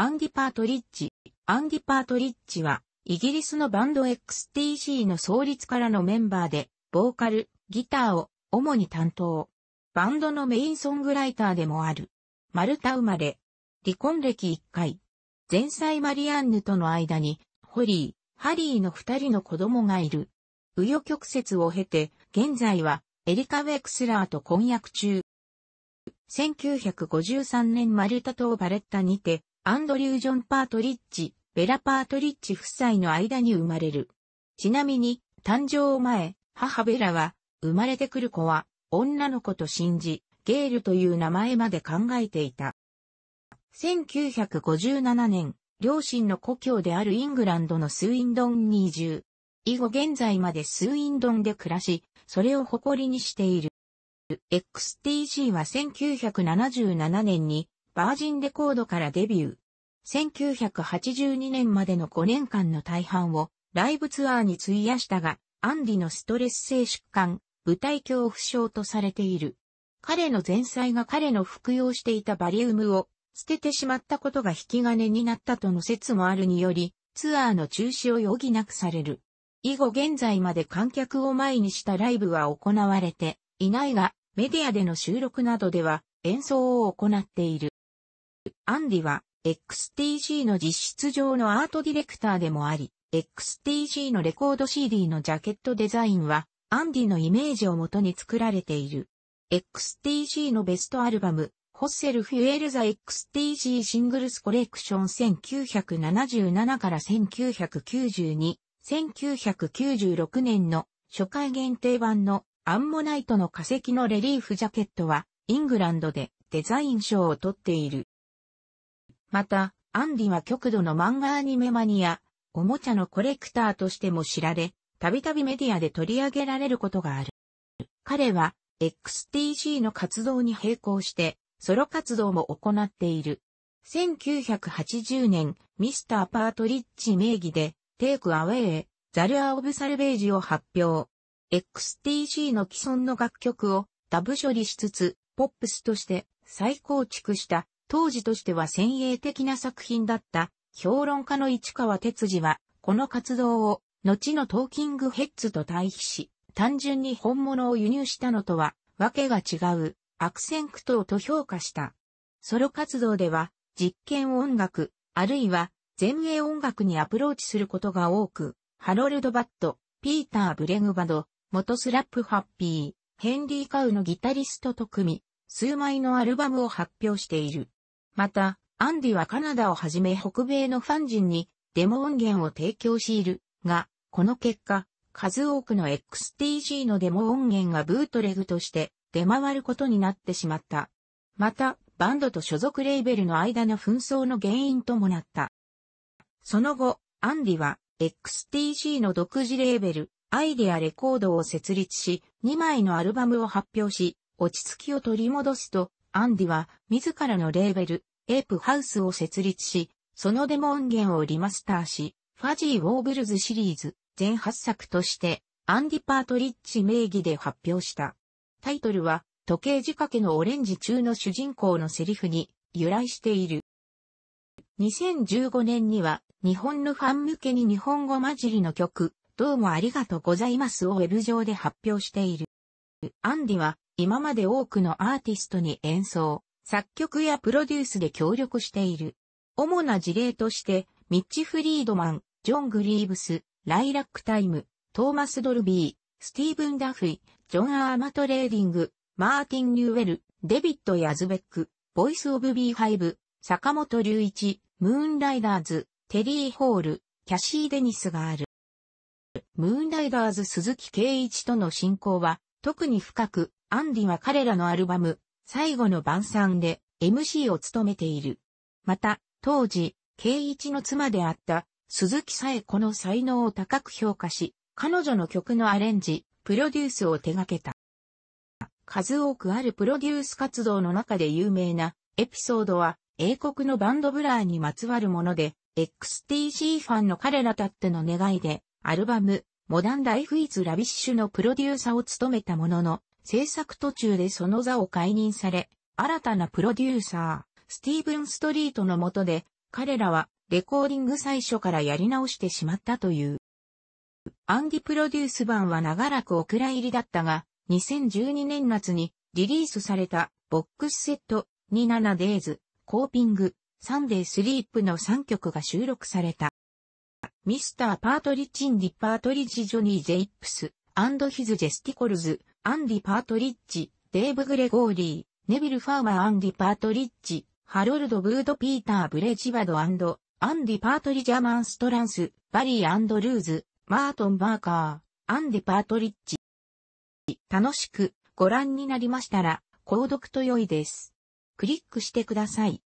アンディ・パートリッジ。アンディ・パートリッジは、イギリスのバンド XTC の創立からのメンバーで、ボーカル、ギターを主に担当。バンドのメインソングライターでもある。マルタ生まれ。離婚歴1回。前妻マリアンヌとの間に、ホリー、ハリーの二人の子供がいる。紆余曲折を経て、現在は、エリカ・ウェクスラーと婚約中。1953年マルタ島バレッタにて、アンドリュー・ジョン・パートリッジ、ベラ・パートリッジ夫妻の間に生まれる。ちなみに、誕生前、母ベラは、生まれてくる子は、女の子と信じ、ゲールという名前まで考えていた。1957年、両親の故郷であるイングランドのスウィンドンに移住。以後現在までスウィンドンで暮らし、それを誇りにしている。XTC は1977年にバージンレコードからデビュー。1982年までの5年間の大半をライブツアーに費やしたが、アンディのストレス性疾患、舞台恐怖症とされている。彼の前妻が彼の服用していたバリウムを捨ててしまったことが引き金になったとの説もあるにより、ツアーの中止を余儀なくされる。以後現在まで観客を前にしたライブは行われていないが、メディアでの収録などでは演奏を行っている。アンディは XTG の実質上のアートディレクターでもあり、XTG のレコード CD のジャケットデザインは、アンディのイメージをもとに作られている。XTG のベストアルバム、ホッセルフュエルザ XTG シングルスコレクション1977から1992、1996年の初回限定版のアンモナイトの化石のレリーフジャケットは、イングランドでデザイン賞を取っている。また、アンディは極度の漫画アニメマニア、おもちゃのコレクターとしても知られ、たびたびメディアで取り上げられることがある。彼は、XTC の活動に並行して、ソロ活動も行っている。1980年、ミスター・パートリッジ名義で、テイクアウェイ、ザルア・オブ・サルベージを発表。XTC の既存の楽曲をダブ処理しつつ、ポップスとして再構築した当時としては先鋭的な作品だった評論家の市川哲司は、この活動を、後のトーキングヘッズと対比し、単純に本物を輸入したのとは、わけが違う、悪戦苦闘と評価した。ソロ活動では、実験音楽、あるいは、前衛音楽にアプローチすることが多く、ハロルド・バット、ピーター・ブレグバド、元スラップ・ハッピー、ヘンリー・カウのギタリストと組み、数枚のアルバムを発表している。また、アンディはカナダをはじめ北米のファン人にデモ音源を提供しているが、この結果、数多くの XTG のデモ音源がブートレグとして出回ることになってしまった。また、バンドと所属レーベルの間の紛争の原因ともなった。その後、アンディは XTG の独自レーベル、アイデアレコードを設立し、2枚のアルバムを発表し、落ち着きを取り戻すと、アンディは自らのレーベル、エープハウスを設立し、そのデモ音源をリマスターし、ファジー・ウォーブルズシリーズ全8作として、アンディ・パートリッチ名義で発表した。タイトルは、時計仕掛けのオレンジ中の主人公のセリフに由来している。2015年には、日本のファン向けに日本語混じりの曲、どうもありがとうございますをウェブ上で発表している。アンディは今まで多くのアーティストに演奏、作曲やプロデュースで協力している。主な事例として、ミッチ・フリードマン、ジョン・グリーブス、ライラック・タイム、トーマス・ドルビー、スティーブン・ダフィ、ジョン・アーマト・レーディング、マーティン・ニューウェル、デビッド・ヤズベック、ボイス・オブ・ビー・ハイブ、坂本隆一、ムーンライダーズ、テリー・ホール、キャシー・デニスがある。ムーンライダーズ鈴木圭一との親交は特に深く、アンディは彼らのアルバム、最後の晩餐で MC を務めている。また、当時、圭一の妻であった鈴木さえこの才能を高く評価し、彼女の曲のアレンジ、プロデュースを手掛けた。数多くあるプロデュース活動の中で有名なエピソードは英国のバンドブラーにまつわるもので、XTC ファンの彼らたっての願いで、アルバム、モダンライフイズラビッシュのプロデューサーを務めたものの、制作途中でその座を解任され、新たなプロデューサー、スティーブン・ストリートの下で、彼らはレコーディング最初からやり直してしまったという。アンディプロデュース版は長らくお蔵入りだったが、2012年夏にリリースされたボックスセット 27days、コーピング、サンデースリープの3曲が収録された。ミスター・パートリッチン・ディ・パートリッジ・ジョニー・ゼイプス、アンド・ヒズ・ジェスティコルズ、アンディ・パートリッジ、デーブ・グレゴーリー、ネビル・ファーマー・アンディ・パートリッジ、ハロルド・ブード・ピーター・ブレジバドアンディ・パートリジャーマン・ストランス、バリー・アンド・ルーズ、マートン・バーカー、アンディ・パートリッジ。楽しくご覧になりましたら、購読と良いです。クリックしてください。